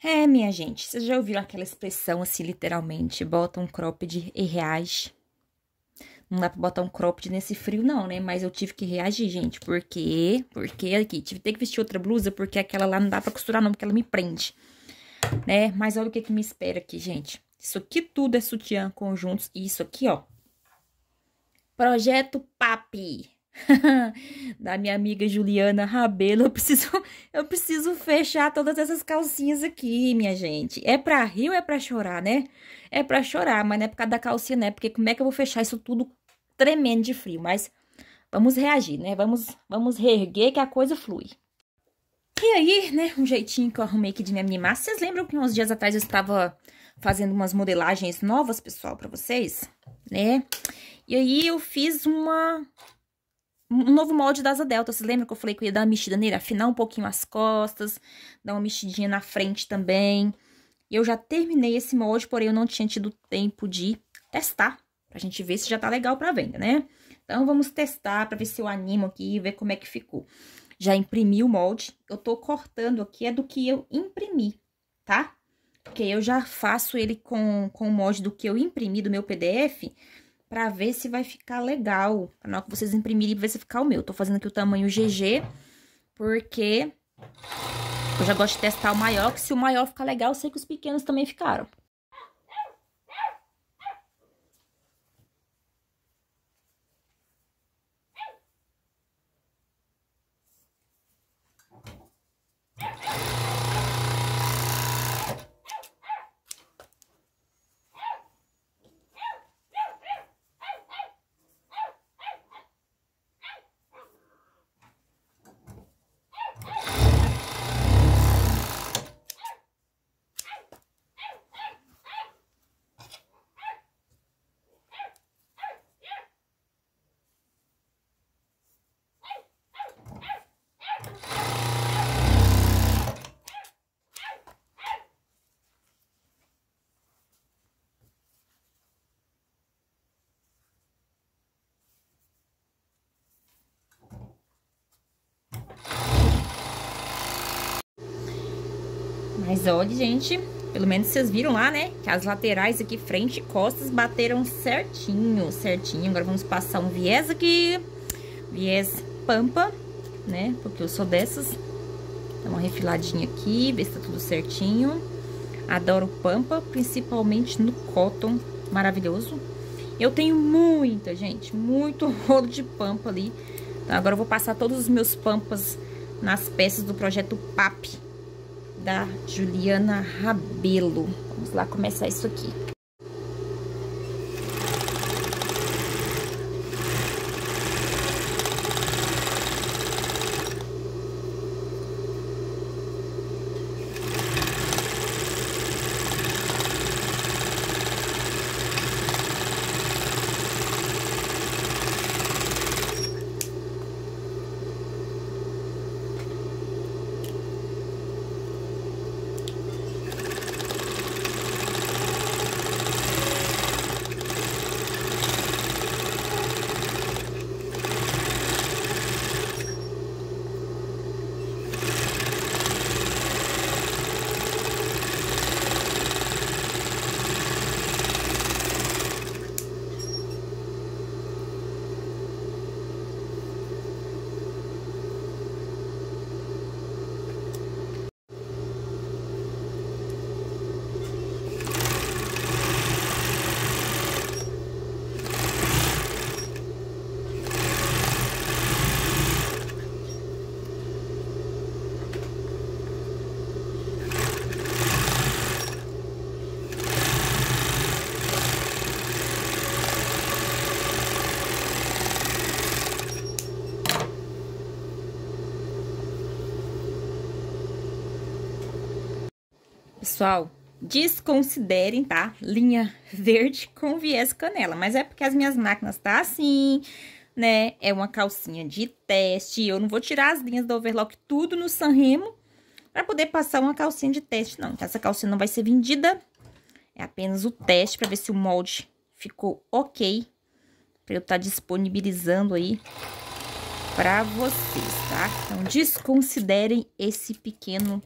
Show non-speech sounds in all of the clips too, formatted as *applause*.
É, minha gente, vocês já ouviram aquela expressão assim, literalmente, bota um cropped e reage. Não dá pra botar um cropped nesse frio não, né? Mas eu tive que reagir, gente, porque... Porque aqui, tive que vestir outra blusa, porque aquela lá não dá pra costurar não, porque ela me prende. Né? Mas olha o que que me espera aqui, gente. Isso aqui tudo é sutiã, conjuntos, e isso aqui, ó. Projeto Papi. *laughs* da minha amiga Juliana Rabelo. Eu preciso, *laughs* eu preciso fechar todas essas calcinhas aqui, minha gente. É pra rir ou é pra chorar, né? É pra chorar, mas não é por causa da calcinha, né? Porque como é que eu vou fechar isso tudo tremendo de frio? Mas vamos reagir, né? Vamos, vamos reerguer que a coisa flui. E aí, né, um jeitinho que eu arrumei aqui de me animar. Vocês lembram que uns dias atrás eu estava fazendo umas modelagens novas, pessoal, para vocês, né? E aí eu fiz uma um novo molde da asa delta. Vocês lembram que eu falei que eu ia dar uma mexida nele? Afinar um pouquinho as costas, dar uma mexidinha na frente também. eu já terminei esse molde, porém eu não tinha tido tempo de testar. Pra gente ver se já tá legal pra venda, né? Então, vamos testar pra ver se eu animo aqui e ver como é que ficou. Já imprimi o molde. Eu tô cortando aqui, é do que eu imprimi, tá? Porque eu já faço ele com, com o molde do que eu imprimi do meu PDF para ver se vai ficar legal. Na hora que vocês imprimirem, ver se ficar o meu. Tô fazendo aqui o tamanho GG, porque eu já gosto de testar o maior, que se o maior ficar legal, eu sei que os pequenos também ficaram. Mas olha, gente, pelo menos vocês viram lá, né? Que as laterais aqui, frente e costas, bateram certinho, certinho. Agora vamos passar um viés aqui, viés pampa, né? Porque eu sou dessas. Dá uma refiladinha aqui, ver se tá tudo certinho. Adoro pampa, principalmente no cotton, maravilhoso. Eu tenho muita, gente, muito *laughs* rolo de pampa ali. Então, agora eu vou passar todos os meus pampas nas peças do projeto PAP, da Juliana Rabelo. Vamos lá começar isso aqui. pessoal, desconsiderem, tá? Linha verde com viés canela. Mas é porque as minhas máquinas tá assim, né? É uma calcinha de teste. Eu não vou tirar as linhas do overlock tudo no Sanremo para poder passar uma calcinha de teste, não. essa calcinha não vai ser vendida. É apenas o teste para ver se o molde ficou ok. Pra eu estar tá disponibilizando aí para vocês, tá? Então, desconsiderem esse pequeno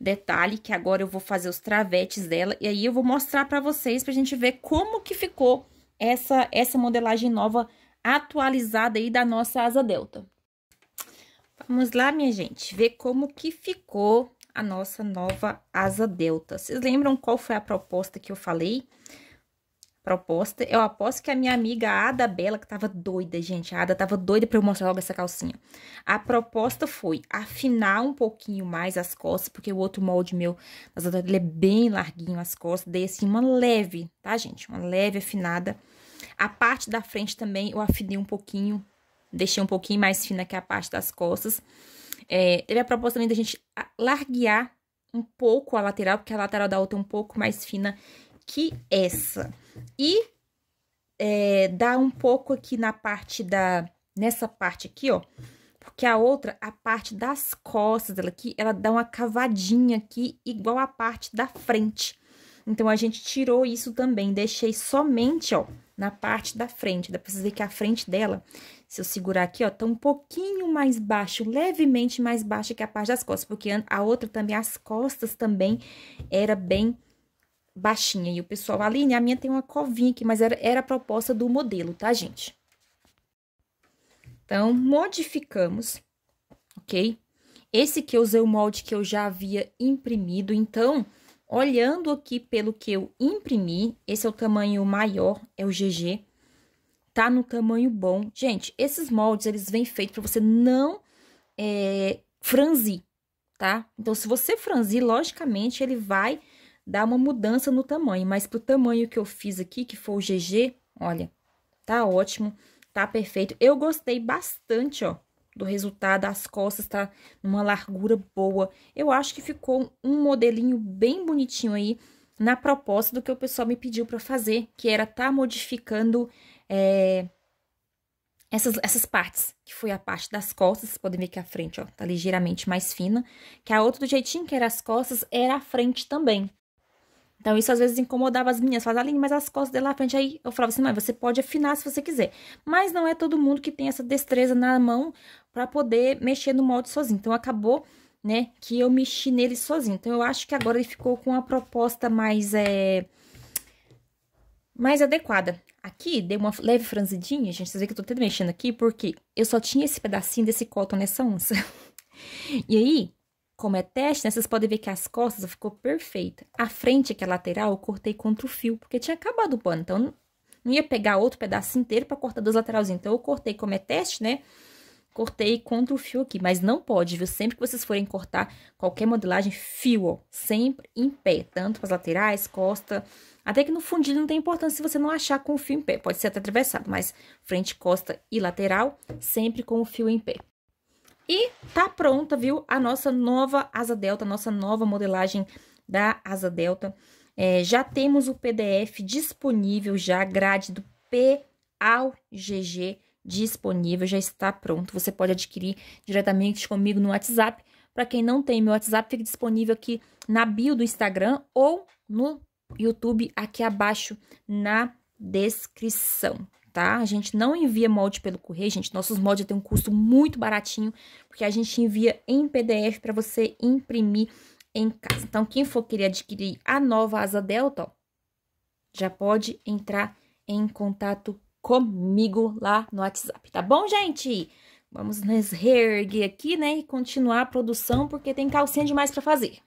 Detalhe que agora eu vou fazer os travetes dela e aí eu vou mostrar pra vocês pra gente ver como que ficou essa, essa modelagem nova atualizada aí da nossa asa delta. Vamos lá, minha gente, ver como que ficou a nossa nova asa delta. Vocês lembram qual foi a proposta que eu falei? proposta. Eu aposto que a minha amiga Ada Bela, que tava doida, gente, a Ada tava doida pra eu mostrar logo essa calcinha. A proposta foi afinar um pouquinho mais as costas, porque o outro molde meu, ele é bem larguinho as costas, dei assim uma leve, tá, gente? Uma leve afinada. A parte da frente também eu afinei um pouquinho, deixei um pouquinho mais fina que a parte das costas. É, teve a proposta também da gente larguear um pouco a lateral, porque a lateral da outra é um pouco mais fina que essa. E é, dá um pouco aqui na parte da... Nessa parte aqui, ó. Porque a outra, a parte das costas dela aqui, ela dá uma cavadinha aqui, igual a parte da frente. Então, a gente tirou isso também, deixei somente, ó, na parte da frente. Dá pra vocês verem que a frente dela, se eu segurar aqui, ó, tá um pouquinho mais baixo, levemente mais baixa que a parte das costas. Porque a outra também, as costas também, era bem baixinha. E o pessoal, Aline, a minha tem uma covinha aqui, mas era, era a proposta do modelo, tá, gente? Então, modificamos, ok? Esse que eu usei o molde que eu já havia imprimido, então, olhando aqui pelo que eu imprimi, esse é o tamanho maior, é o GG, tá no tamanho bom. Gente, esses moldes, eles vêm feitos para você não é, franzir, tá? Então, se você franzir, logicamente, ele vai dá uma mudança no tamanho, mas pro tamanho que eu fiz aqui, que foi o GG, olha, tá ótimo, tá perfeito. Eu gostei bastante, ó, do resultado, as costas tá numa largura boa. Eu acho que ficou um modelinho bem bonitinho aí, na proposta do que o pessoal me pediu para fazer, que era tá modificando é, essas, essas partes, que foi a parte das costas, vocês podem ver que a frente, ó, tá ligeiramente mais fina, que a outra do jeitinho que era as costas, era a frente também. Então, isso às vezes incomodava as meninas. Falava, Aline, mas as costas dela à frente. Aí eu falava assim, mãe, você pode afinar se você quiser. Mas não é todo mundo que tem essa destreza na mão para poder mexer no molde sozinho. Então, acabou, né, que eu mexi nele sozinho. Então, eu acho que agora ele ficou com uma proposta mais, é... mais adequada. Aqui, deu uma leve franzidinha, gente. Vocês veem que eu tô até mexendo aqui, porque eu só tinha esse pedacinho desse cotton nessa onça. *laughs* e aí, como é teste, né, vocês podem ver que as costas ficou perfeita. A frente, que é lateral, eu cortei contra o fio, porque tinha acabado o pano. Então, não ia pegar outro pedaço inteiro para cortar duas laterais. Então, eu cortei como é teste, né? Cortei contra o fio aqui, mas não pode, viu? Sempre que vocês forem cortar qualquer modelagem, fio, ó, sempre em pé. Tanto para as laterais, costa, até que no fundido não tem importância se você não achar com o fio em pé. Pode ser até atravessado, mas frente, costa e lateral, sempre com o fio em pé. E tá pronta, viu? A nossa nova asa delta, nossa nova modelagem da asa delta. É, já temos o PDF disponível, já a grade do P ao GG disponível, já está pronto. Você pode adquirir diretamente comigo no WhatsApp. Para quem não tem meu WhatsApp, fica disponível aqui na bio do Instagram ou no YouTube aqui abaixo na descrição tá? A gente não envia molde pelo correio, gente. Nossos moldes têm um custo muito baratinho, porque a gente envia em PDF para você imprimir em casa. Então, quem for querer adquirir a nova Asa Delta, ó, já pode entrar em contato comigo lá no WhatsApp, tá bom, gente? Vamos nos reerguer aqui, né, e continuar a produção, porque tem calcinha demais para fazer.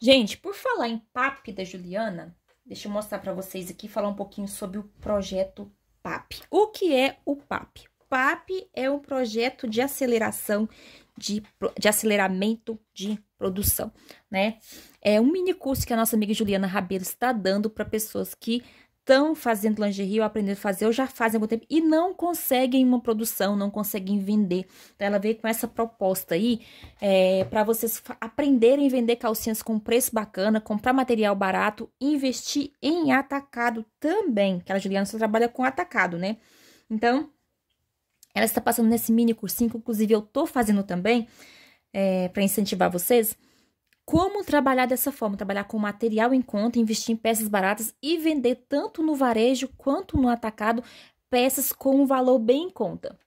Gente, por falar em PAP da Juliana, deixa eu mostrar para vocês aqui, falar um pouquinho sobre o projeto PAP. O que é o PAP? PAP é um projeto de aceleração de, de aceleramento de produção, né? É um mini curso que a nossa amiga Juliana Rabelo está dando para pessoas que estão fazendo lingerie ou aprendendo a fazer ou já fazem há muito tempo e não conseguem uma produção, não conseguem vender. Então, ela veio com essa proposta aí é, para vocês aprenderem a vender calcinhas com preço bacana, comprar material barato, investir em atacado também. Que a Juliana, só trabalha com atacado, né? Então, ela está passando nesse mini cursinho, que inclusive eu tô fazendo também é, para incentivar vocês. Como trabalhar dessa forma? Trabalhar com material em conta, investir em peças baratas e vender tanto no varejo quanto no atacado peças com um valor bem em conta.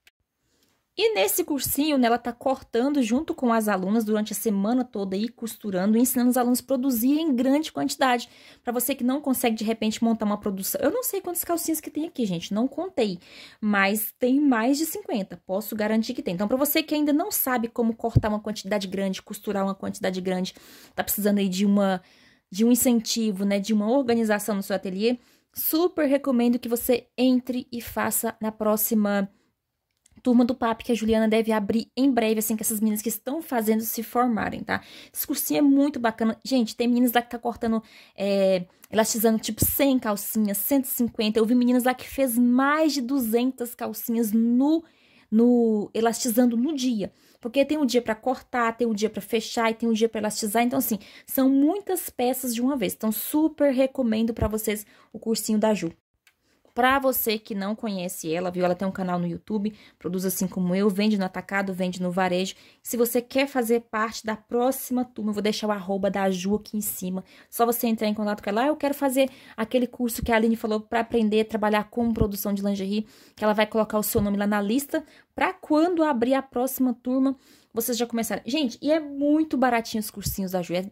E nesse cursinho, né, ela está cortando junto com as alunas durante a semana toda e costurando, ensinando os alunos a produzir em grande quantidade. Para você que não consegue de repente montar uma produção, eu não sei quantas calcinhas que tem aqui, gente, não contei, mas tem mais de 50, posso garantir que tem. Então, para você que ainda não sabe como cortar uma quantidade grande, costurar uma quantidade grande, tá precisando aí de uma de um incentivo, né, de uma organização no seu ateliê, super recomendo que você entre e faça na próxima turma do PAP que a Juliana deve abrir em breve, assim, que essas meninas que estão fazendo se formarem, tá? Esse cursinho é muito bacana. Gente, tem meninas lá que tá cortando, é, elastizando tipo 100 calcinhas, 150. Eu vi meninas lá que fez mais de 200 calcinhas no, no elastizando no dia. Porque tem um dia para cortar, tem um dia para fechar e tem um dia para elastizar. Então, assim, são muitas peças de uma vez. Então, super recomendo para vocês o cursinho da Ju. Para você que não conhece ela, viu? Ela tem um canal no YouTube, produz assim como eu, vende no atacado, vende no varejo. Se você quer fazer parte da próxima turma, eu vou deixar o arroba da Ju aqui em cima. Só você entrar em contato com ela. Ah, eu quero fazer aquele curso que a Aline falou para aprender a trabalhar com produção de lingerie, que ela vai colocar o seu nome lá na lista para quando abrir a próxima turma, vocês já começaram. Gente, e é muito baratinho os cursinhos da Ju, é R$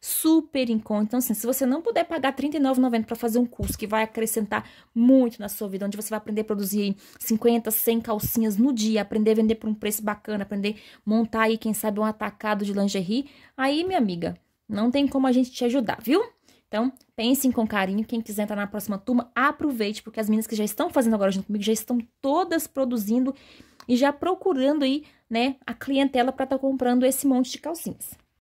super em conta. Então, assim, se você não puder pagar R$39,90 39,90 para fazer um curso que vai acrescentar muito na sua vida, onde você vai aprender a produzir 50, 100 calcinhas no dia, aprender a vender por um preço bacana, aprender a montar aí, quem sabe, um atacado de lingerie, aí, minha amiga, não tem como a gente te ajudar, viu? Então, pensem com carinho. Quem quiser entrar na próxima turma, aproveite, porque as meninas que já estão fazendo agora junto comigo já estão todas produzindo e já procurando aí, né, a clientela para estar tá comprando esse monte de calcinhas.